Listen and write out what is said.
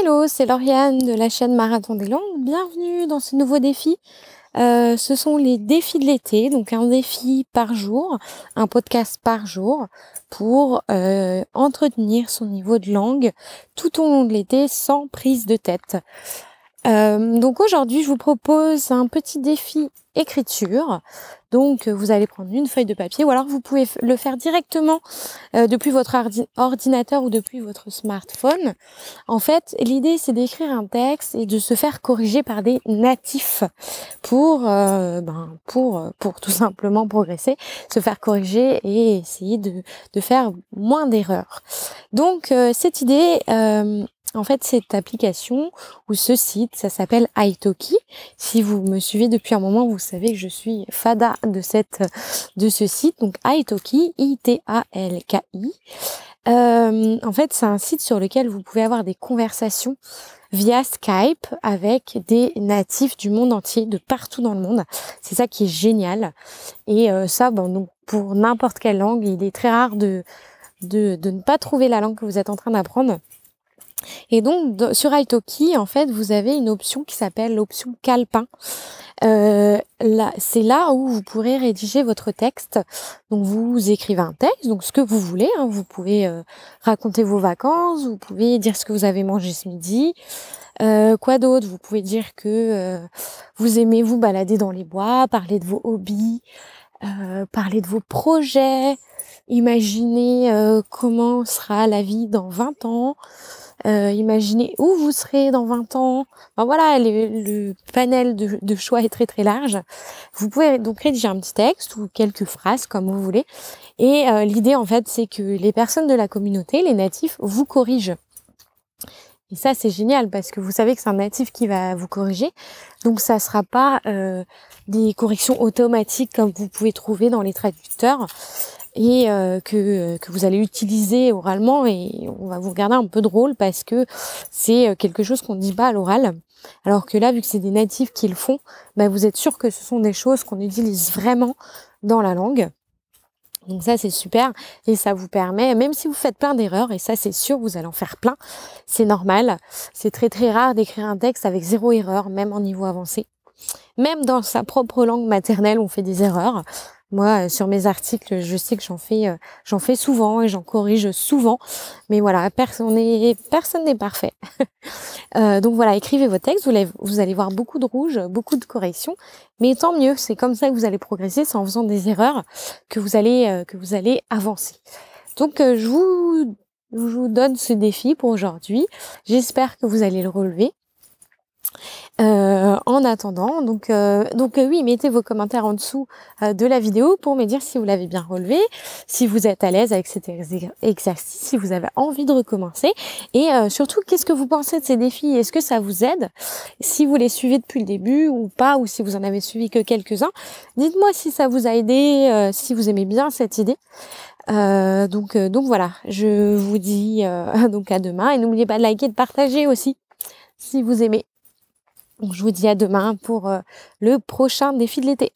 Hello, c'est Lauriane de la chaîne Marathon des Langues. Bienvenue dans ce nouveau défi. Euh, ce sont les défis de l'été, donc un défi par jour, un podcast par jour pour euh, entretenir son niveau de langue tout au long de l'été sans prise de tête. Euh, donc aujourd'hui, je vous propose un petit défi écriture. Donc euh, vous allez prendre une feuille de papier ou alors vous pouvez le faire directement euh, depuis votre ordinateur ou depuis votre smartphone. En fait, l'idée c'est d'écrire un texte et de se faire corriger par des natifs pour ben, pour pour tout simplement progresser, se faire corriger et essayer de, de faire moins d'erreurs. Donc cette idée en fait, cette application ou ce site, ça s'appelle Italki. Si vous me suivez depuis un moment, vous savez que je suis fada de cette de ce site. Donc Italki, I-T-A-L-K-I. Euh, en fait, c'est un site sur lequel vous pouvez avoir des conversations via Skype avec des natifs du monde entier, de partout dans le monde. C'est ça qui est génial. Et euh, ça, bon, donc pour n'importe quelle langue, il est très rare de, de, de ne pas trouver la langue que vous êtes en train d'apprendre. Et donc sur Italki, en fait, vous avez une option qui s'appelle l'option calepin. Euh, c'est là où vous pourrez rédiger votre texte. Donc vous écrivez un texte, donc ce que vous voulez. Hein. vous pouvez euh, raconter vos vacances, vous pouvez dire ce que vous avez mangé ce midi. Euh, quoi d'autre Vous pouvez dire que vous aimez vous balader dans les bois, parler de vos hobbies, parler de vos projets. Imaginez euh, comment sera la vie dans 20 ans. Euh, imaginez où vous serez dans 20 ans. voilà, le, panel de, choix est très très large. Vous pouvez donc rédiger un petit texte ou quelques phrases comme vous voulez. Et euh, l'idée en fait, c'est que les personnes de la communauté, les natifs, vous corrigent. Et ça, c'est génial parce que vous savez que c'est un natif qui va vous corriger. Donc, ça ne sera pas des corrections automatiques comme vous pouvez trouver dans les traducteurs et euh, euh, que, vous allez utiliser oralement et on va vous regarder un peu drôle parce que c'est euh, quelque chose qu'on ne dit pas à l'oral. Alors que là, vu que c'est des natifs qui le font, bah, vous êtes sûr que ce sont des choses qu'on utilise vraiment dans la langue. Donc ça c'est super et ça vous permet, même si vous faites plein d'erreurs, et ça c'est sûr, vous allez en faire plein, c'est normal, c'est très très rare d'écrire un texte avec zéro erreur, même en niveau avancé. Même dans sa propre langue maternelle, on fait des erreurs. Moi, euh, sur mes articles, je sais que j'en fais, euh, j'en fais souvent et j'en corrige souvent. Mais voilà, personne n'est, personne n'est parfait. Euh, donc voilà, écrivez vos textes. Vous allez, voir beaucoup de rouge, beaucoup de corrections. Mais tant mieux. C'est comme ça que vous allez progresser. C'est en faisant des erreurs que vous allez, que vous allez avancer. Donc, je vous, vous donne ce défi pour aujourd'hui. J'espère que vous allez le relever. Euh, en attendant. Donc, euh, donc euh, oui, mettez vos commentaires en dessous de la vidéo pour me dire si vous l'avez bien relevé, si vous êtes à l'aise avec cet exercice, si vous avez envie de recommencer et surtout qu'est-ce que vous pensez de ces défis Est-ce que ça vous aide Si vous les suivez depuis le début ou pas, ou si vous en avez suivi que quelques-uns, dites-moi si ça vous a aidé, si vous aimez bien cette idée. donc, donc voilà, je vous dis donc à demain et n'oubliez pas de liker, et de partager aussi si vous aimez je vous dis à demain pour euh, le prochain défi de l'été.